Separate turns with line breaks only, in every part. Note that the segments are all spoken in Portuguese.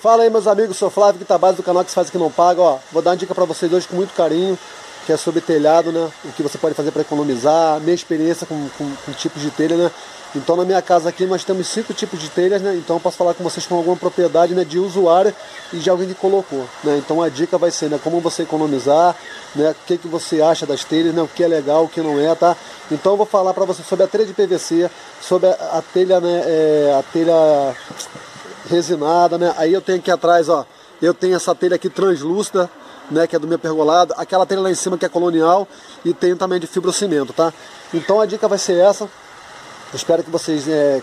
Fala aí, meus amigos, sou Flávio Guitabase tá do canal que se faz que não paga. Ó, vou dar uma dica para vocês hoje com muito carinho, que é sobre telhado, né? O que você pode fazer para economizar, minha experiência com, com, com tipos de telha, né? Então, na minha casa aqui, nós temos cinco tipos de telhas, né? Então, eu posso falar com vocês com alguma propriedade né, de usuário e de alguém que colocou, né? Então, a dica vai ser, né? Como você economizar, né? O que, que você acha das telhas, né? O que é legal, o que não é, tá? Então, eu vou falar para você sobre a telha de PVC, sobre a, a telha, né? É, a telha resinada, né? Aí eu tenho aqui atrás, ó, eu tenho essa telha aqui translúcida, né, que é do meu pergolado, aquela telha lá em cima que é colonial e tem também de fibrocimento, tá? Então a dica vai ser essa. Eu espero que vocês é,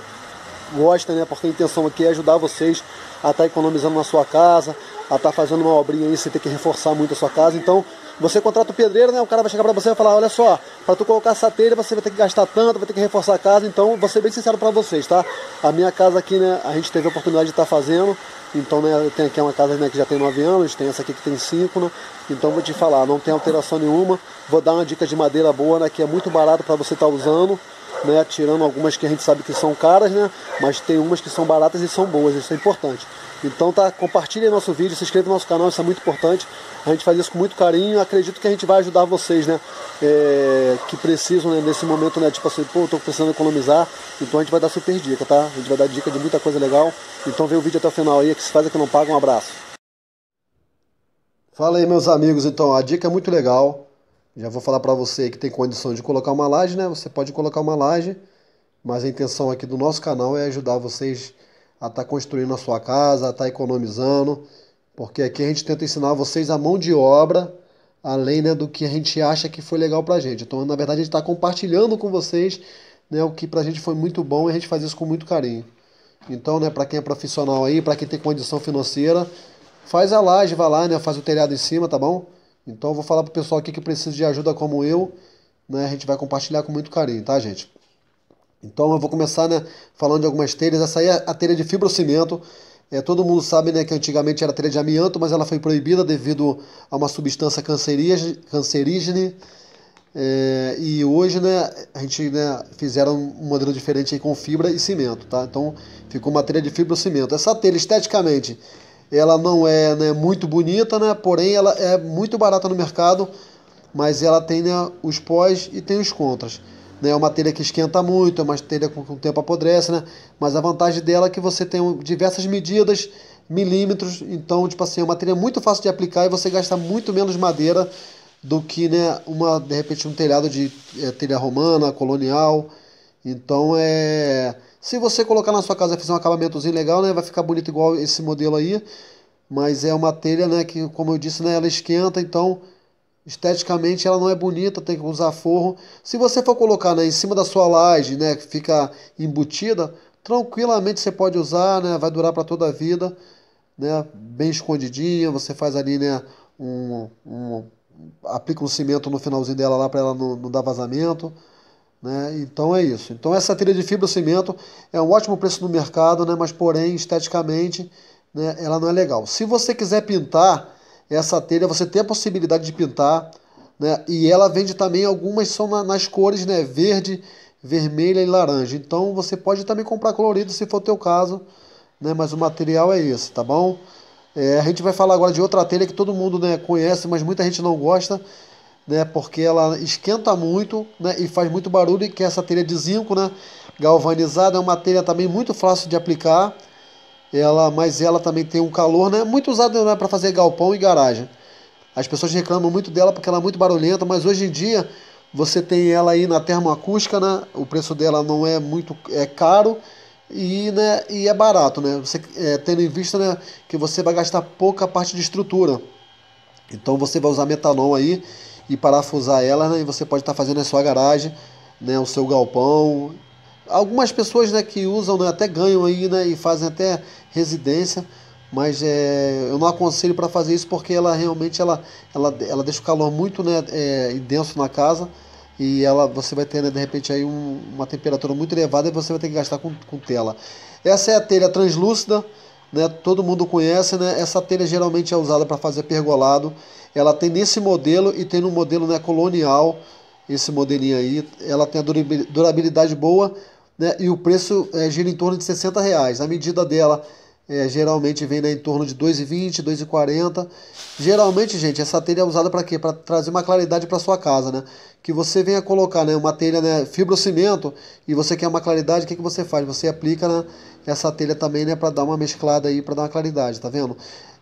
gostem, né? Porque a intenção aqui é ajudar vocês a estar tá economizando na sua casa, a estar tá fazendo uma obrinha aí, você tem que reforçar muito a sua casa. Então, você contrata o pedreiro, né? O cara vai chegar para você e vai falar, olha só, para tu colocar essa telha você vai ter que gastar tanto, vai ter que reforçar a casa. Então, vou ser bem sincero para vocês, tá? A minha casa aqui, né? A gente teve a oportunidade de estar tá fazendo. Então, né? Tem aqui uma casa né, que já tem 9 anos, tem essa aqui que tem 5, né? Então, vou te falar, não tem alteração nenhuma. Vou dar uma dica de madeira boa, né? Que é muito barato para você estar tá usando. Né, tirando algumas que a gente sabe que são caras, né, mas tem umas que são baratas e são boas, isso é importante. Então tá, compartilhem nosso vídeo, se inscreva no nosso canal, isso é muito importante. A gente faz isso com muito carinho. Acredito que a gente vai ajudar vocês, né? É, que precisam né, nesse momento, né? Tipo assim, pô, tô precisando economizar. Então a gente vai dar super dica, tá? A gente vai dar dica de muita coisa legal. Então vê o vídeo até o final aí, que se faz é que não paga. Um abraço. Fala aí, meus amigos. Então, a dica é muito legal. Já vou falar para você que tem condição de colocar uma laje, né? Você pode colocar uma laje, mas a intenção aqui do nosso canal é ajudar vocês a estar tá construindo a sua casa, a estar tá economizando, porque aqui a gente tenta ensinar vocês a mão de obra além né, do que a gente acha que foi legal para a gente. Então, na verdade, a gente está compartilhando com vocês né, o que para a gente foi muito bom e a gente faz isso com muito carinho. Então, né, para quem é profissional aí, para quem tem condição financeira, faz a laje, vai lá, né, faz o telhado em cima, tá bom? Então, eu vou falar pro pessoal aqui que precisa de ajuda como eu, né, a gente vai compartilhar com muito carinho, tá, gente? Então eu vou começar né, falando de algumas telhas. Essa aí é a telha de fibrocimento. É, todo mundo sabe né, que antigamente era telha de amianto, mas ela foi proibida devido a uma substância cancerígena. É, e hoje né, a gente né, fizeram um modelo diferente com fibra e cimento. Tá? Então ficou uma telha de fibrocimento. Essa telha esteticamente ela não é né, muito bonita, né, porém ela é muito barata no mercado, mas ela tem né, os pós e tem os contras. Né? É uma telha que esquenta muito, é uma telha com, com o tempo apodrece, né? Mas a vantagem dela é que você tem diversas medidas, milímetros, então, tipo assim, é uma telha muito fácil de aplicar e você gasta muito menos madeira do que, né, uma, de repente, um telhado de é, telha romana, colonial. Então, é... Se você colocar na sua casa e fizer um acabamentozinho legal, né, vai ficar bonito igual esse modelo aí. Mas é uma telha, né, que, como eu disse, né, ela esquenta, então esteticamente ela não é bonita, tem que usar forro. Se você for colocar né, em cima da sua laje, né, que fica embutida, tranquilamente você pode usar, né, vai durar para toda a vida, né, bem escondidinha, você faz ali, né, um, um aplica um cimento no finalzinho dela lá para ela não, não, dar vazamento, né, então é isso. Então essa trilha de fibra cimento é um ótimo preço no mercado, né, mas porém esteticamente, né, ela não é legal. Se você quiser pintar essa telha você tem a possibilidade de pintar, né? E ela vende também algumas são na, nas cores, né? Verde, vermelha e laranja. Então você pode também comprar colorido se for o teu caso, né? Mas o material é esse, tá bom? É, a gente vai falar agora de outra telha que todo mundo né, conhece, mas muita gente não gosta, né? Porque ela esquenta muito, né? E faz muito barulho, que é essa telha de zinco, né? Galvanizada é uma telha também muito fácil de aplicar ela, mas ela também tem um calor, né? Muito usada né, para fazer galpão e garagem. As pessoas reclamam muito dela porque ela é muito barulhenta, mas hoje em dia você tem ela aí na termoacústica, né? O preço dela não é muito é caro e, né, e é barato, né? Você é, tendo em vista né, que você vai gastar pouca parte de estrutura. Então você vai usar metanol aí e parafusar ela né, e você pode estar tá fazendo a sua garagem, né, o seu galpão Algumas pessoas né, que usam né, até ganham aí né, e fazem até residência, mas é, eu não aconselho para fazer isso porque ela realmente ela, ela, ela deixa o calor muito né, é, denso na casa e ela você vai ter né, de repente aí um, uma temperatura muito elevada e você vai ter que gastar com, com tela. Essa é a telha translúcida, né, todo mundo conhece, né, essa telha geralmente é usada para fazer pergolado. Ela tem nesse modelo e tem no modelo né, colonial, esse modelinho aí. Ela tem a durabilidade boa, né, e o preço é, gira em torno de 60 reais. A medida dela é, geralmente vem né, em torno de 2,20, 2,40. Geralmente, gente, essa telha é usada para quê? Para trazer uma claridade para sua casa, né? Que você venha colocar né, uma telha, né, fibrocimento, e você quer uma claridade, o que, que você faz? Você aplica né, essa telha também, né, para dar uma mesclada aí, para dar uma claridade, tá vendo?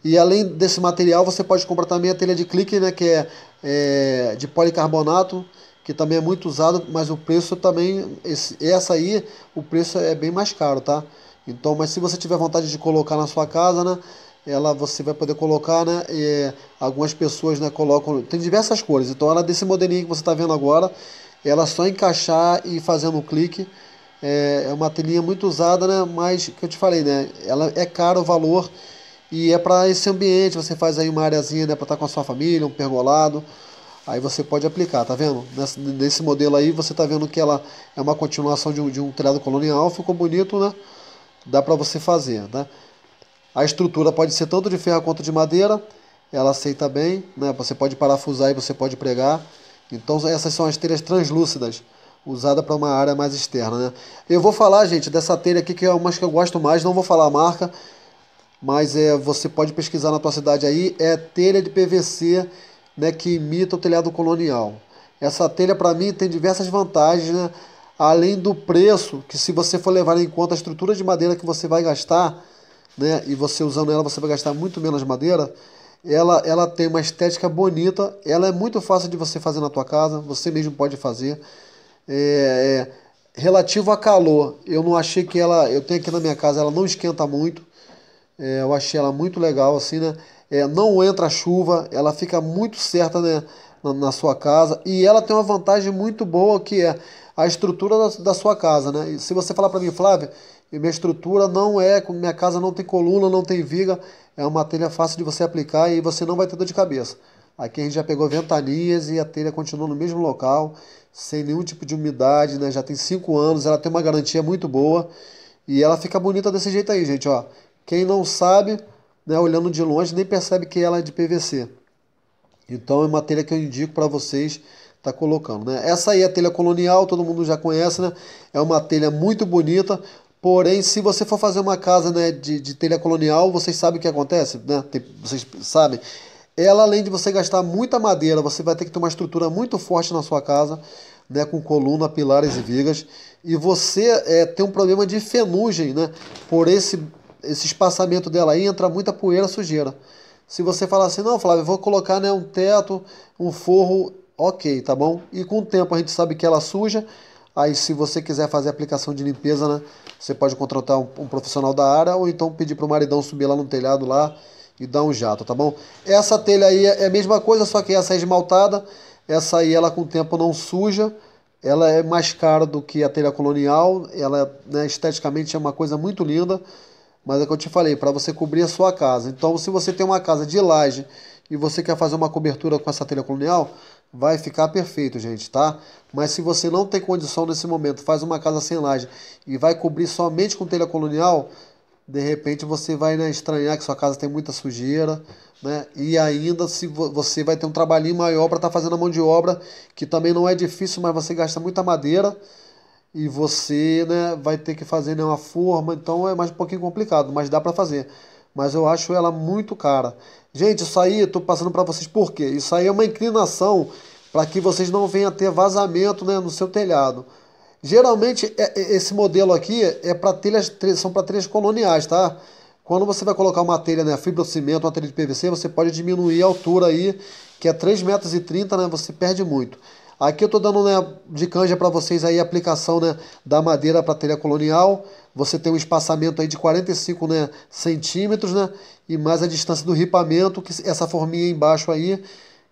E além desse material, você pode comprar também a telha de clique, né, que é, é de policarbonato, que também é muito usado, mas o preço também, esse, essa aí, o preço é bem mais caro, tá? Então, mas se você tiver vontade de colocar na sua casa, né? Ela você vai poder colocar, né? algumas pessoas, né? Colocam, tem diversas cores. Então, ela é desse modelinho que você está vendo agora, ela é só encaixar e fazendo um clique. É, é uma telinha muito usada, né? Mas que eu te falei, né? Ela é caro o valor e é para esse ambiente. Você faz aí uma areazinha, né? Para estar tá com a sua família, um pergolado. Aí você pode aplicar, tá vendo? Nesse, nesse modelo aí você tá vendo que ela é uma continuação de um, de um telhado colonial, ficou bonito, né? Dá para você fazer, né? A estrutura pode ser tanto de ferro quanto de madeira, ela aceita bem, né? Você pode parafusar e você pode pregar. Então essas são as telhas translúcidas, usada para uma área mais externa, né? Eu vou falar, gente, dessa telha aqui que é uma que eu gosto mais, não vou falar a marca, mas é, você pode pesquisar na tua cidade aí, é telha de PVC né, que imita o telhado colonial. Essa telha, para mim, tem diversas vantagens, né? além do preço, que se você for levar em conta a estrutura de madeira que você vai gastar, né, e você usando ela você vai gastar muito menos madeira, ela, ela tem uma estética bonita, ela é muito fácil de você fazer na tua casa, você mesmo pode fazer. É, é, relativo a calor, eu não achei que ela, eu tenho aqui na minha casa, ela não esquenta muito, é, eu achei ela muito legal, assim, né, é, não entra chuva, ela fica muito certa né, na, na, sua casa e ela tem uma vantagem muito boa que é a estrutura da, da sua casa. Né? E se você falar para mim, Flávio, minha estrutura não é, minha casa não tem coluna, não tem viga, é uma telha fácil de você aplicar e você não vai ter dor de cabeça. Aqui a gente já pegou ventanias e a telha continua no mesmo local, sem nenhum tipo de umidade, né? Já tem 5 anos, ela tem uma garantia muito boa e ela fica bonita desse jeito aí, gente, ó. Quem não sabe, né, olhando de longe, nem percebe que ela é de PVC. Então é uma telha que eu indico para vocês tá colocando, né? Essa aí é a telha colonial, todo mundo já conhece, né? É uma telha muito bonita, porém, se você for fazer uma casa né, de, de telha colonial, vocês sabem o que acontece, né? Tem, vocês sabem. Ela, além de você gastar muita madeira, você vai ter que ter uma estrutura muito forte na sua casa, né, com coluna, pilares e vigas, e você é, tem um problema de fenugem, né, por esse esse espaçamento dela entra muita poeira, sujeira. Se você falar assim, não, Flávio, vou colocar né, um teto, um forro, ok, tá bom? E com o tempo a gente sabe que ela suja. Aí, se você quiser fazer aplicação de limpeza, né, você pode contratar um, um profissional da área ou então pedir para o maridão subir lá no telhado lá e dar um jato, tá bom? Essa telha aí é a mesma coisa, só que essa é esmaltada. Essa aí, ela com o tempo não suja. Ela é mais cara do que a telha colonial. Ela, né, esteticamente, é uma coisa muito linda. Mas é o que eu te falei, para você cobrir a sua casa. Então, se você tem uma casa de laje e você quer fazer uma cobertura com essa telha colonial, vai ficar perfeito, gente, tá? Mas se você não tem condição nesse momento, faz uma casa sem laje e vai cobrir somente com telha colonial, de repente você vai né, estranhar que sua casa tem muita sujeira, né? E ainda se você vai ter um trabalhinho maior para estar tá fazendo a mão de obra, que também não é difícil, mas você gasta muita madeira e você né, vai ter que fazer né, uma forma, então é mais um pouquinho complicado, mas dá para fazer. Mas eu acho ela muito cara. Gente, isso aí eu tô passando para vocês por quê? Isso aí é uma inclinação para que vocês não venham a ter vazamento né, no seu telhado. Geralmente é, é, esse modelo aqui é para telhas, são para telhas coloniais, tá? Quando você vai colocar uma telha, né, fibrocimento, uma telha de PVC, você pode diminuir a altura aí, que é 3,30 metros, né, você perde muito. Aqui eu estou dando né, de canja para vocês aí a aplicação né, da madeira para telha colonial. Você tem um espaçamento aí de 45 né, centímetros, né? E mais a distância do ripamento, que essa forminha embaixo aí,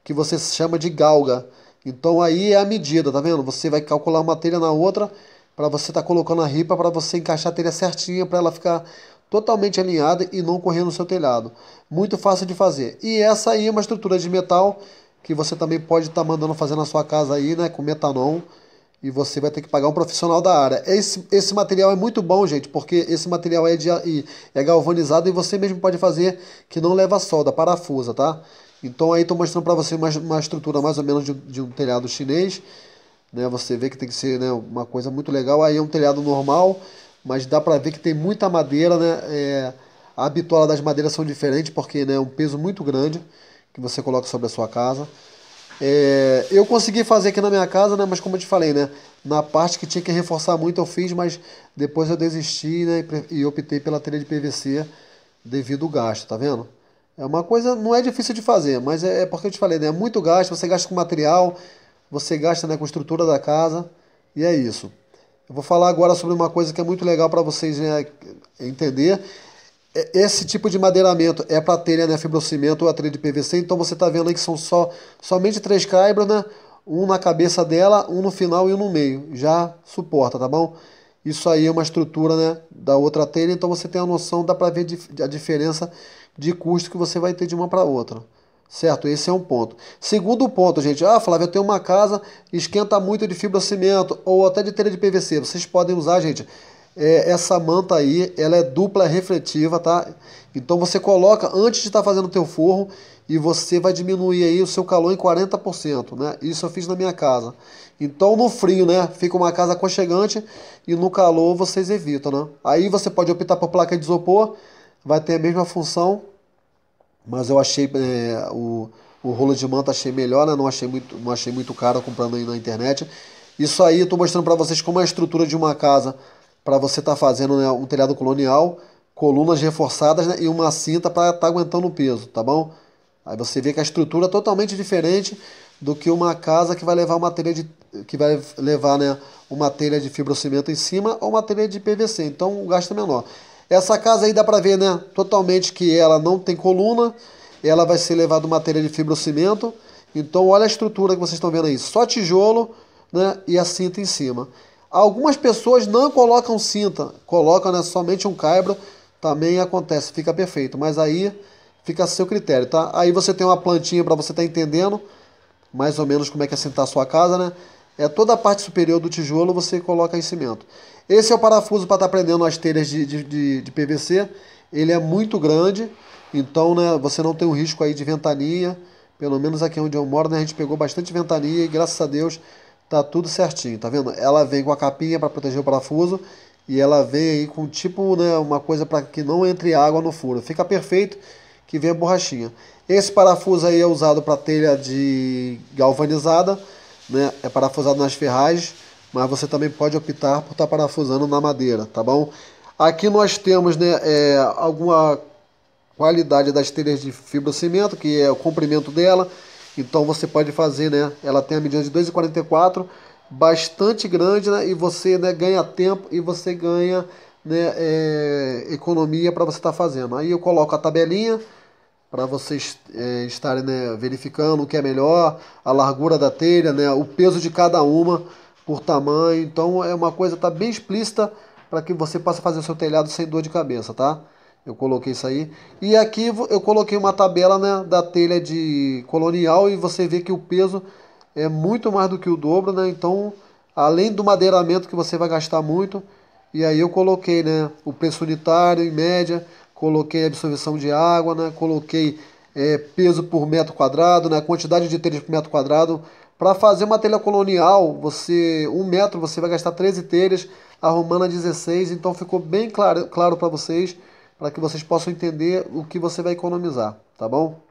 que você chama de galga. Então aí é a medida, tá vendo? Você vai calcular uma telha na outra para você estar tá colocando a ripa para você encaixar a telha certinha para ela ficar totalmente alinhada e não correr no seu telhado. Muito fácil de fazer. E essa aí é uma estrutura de metal que você também pode estar tá mandando fazer na sua casa aí, né, com metanon, e você vai ter que pagar um profissional da área. Esse, esse material é muito bom, gente, porque esse material é, de, é galvanizado e você mesmo pode fazer que não leva solda, parafusa, tá? Então aí estou mostrando para você uma, uma estrutura mais ou menos de, de um telhado chinês, né? Você vê que tem que ser né, uma coisa muito legal. Aí é um telhado normal, mas dá para ver que tem muita madeira, né? É, a bitola das madeiras são diferentes porque né, é um peso muito grande que você coloca sobre a sua casa. É, eu consegui fazer aqui na minha casa, né? Mas como eu te falei, né? Na parte que tinha que reforçar muito eu fiz, mas depois eu desisti né? e, e optei pela telha de PVC devido ao gasto, tá vendo? É uma coisa, não é difícil de fazer, mas é, é porque eu te falei, né? É muito gasto, você gasta com material, você gasta né, com a estrutura da casa, e é isso. Eu vou falar agora sobre uma coisa que é muito legal para vocês né, entender é, esse tipo de madeiramento é para telha né, fibrocimento ou a telha de PVC. Então você está vendo aí que são só somente três caibras, né? Um na cabeça dela, um no final e um no meio. Já suporta, tá bom? Isso aí é uma estrutura né, da outra telha, então você tem a noção, dá para ver a diferença de custo que você vai ter de uma para outra. Certo? Esse é um ponto. Segundo ponto, gente. Ah, Flávio, eu tenho uma casa, esquenta muito de fibrocimento ou até de telha de PVC. Vocês podem usar, gente, é, essa manta aí, ela é dupla refletiva, tá? Então você coloca antes de estar tá fazendo o teu forro e você vai diminuir aí o seu calor em 40%, né? Isso eu fiz na minha casa. Então no frio, né, fica uma casa aconchegante e no calor vocês evitam, né? Aí você pode optar por placa de isopor, vai ter a mesma função, mas eu achei é, o, o rolo de manta achei melhor, né? Não achei muito, não achei muito caro comprando aí na internet. Isso aí eu tô mostrando para vocês como é a estrutura de uma casa para você estar tá fazendo né, um telhado colonial, colunas reforçadas né, e uma cinta para estar tá aguentando o peso, tá bom? Aí você vê que a estrutura é totalmente diferente do que uma casa que vai levar uma telha de que vai levar né, uma telha de fibrocimento em cima ou uma telha de PVC. Então o gasto é menor. Essa casa aí dá para ver, né, totalmente que ela não tem coluna, ela vai ser levada uma telha de fibrocimento. Então olha a estrutura que vocês estão vendo aí, só tijolo, né, e a cinta em cima. Algumas pessoas não colocam cinta, colocam né, somente um caibro, também acontece, fica perfeito. Mas aí fica a seu critério, tá? Aí você tem uma plantinha para você estar tá entendendo mais ou menos como é que é sentar a sua casa, né? É toda a parte superior do tijolo você coloca em cimento. Esse é o parafuso para estar tá prendendo as telhas de, de, de, PVC. Ele é muito grande, então né, você não tem o um risco aí de ventania. Pelo menos aqui onde eu moro, né, a gente pegou bastante ventania e graças a Deus tá tudo certinho, tá vendo? Ela vem com a capinha para proteger o parafuso e ela vem aí com tipo, né, uma coisa para que não entre água no furo. Fica perfeito que vem a borrachinha. Esse parafuso aí é usado para telha de galvanizada, né? É parafusado nas ferragens, mas você também pode optar por estar tá parafusando na madeira, tá bom? Aqui nós temos, né, é, alguma qualidade das telhas de fibrocimento, que é o comprimento dela, então você pode fazer, né? Ela tem a medida de 2,44, bastante grande, né? E você né, ganha tempo e você ganha né, é, economia para você estar tá fazendo. Aí eu coloco a tabelinha para vocês é, estarem né, verificando o que é melhor, a largura da telha, né, o peso de cada uma por tamanho. Então é uma coisa tá bem explícita para que você possa fazer o seu telhado sem dor de cabeça, tá? Eu coloquei isso aí. E aqui eu coloquei uma tabela né, da telha de colonial e você vê que o peso é muito mais do que o dobro, né? Então, além do madeiramento que você vai gastar muito, e aí eu coloquei né, o preço unitário em média, coloquei a absorção de água, né, coloquei é, peso por metro quadrado, né, quantidade de telhas por metro quadrado. Para fazer uma telha colonial, você um metro você vai gastar 13 telhas, a romana 16, então ficou bem claro, claro para vocês para que vocês possam entender o que você vai economizar, tá bom?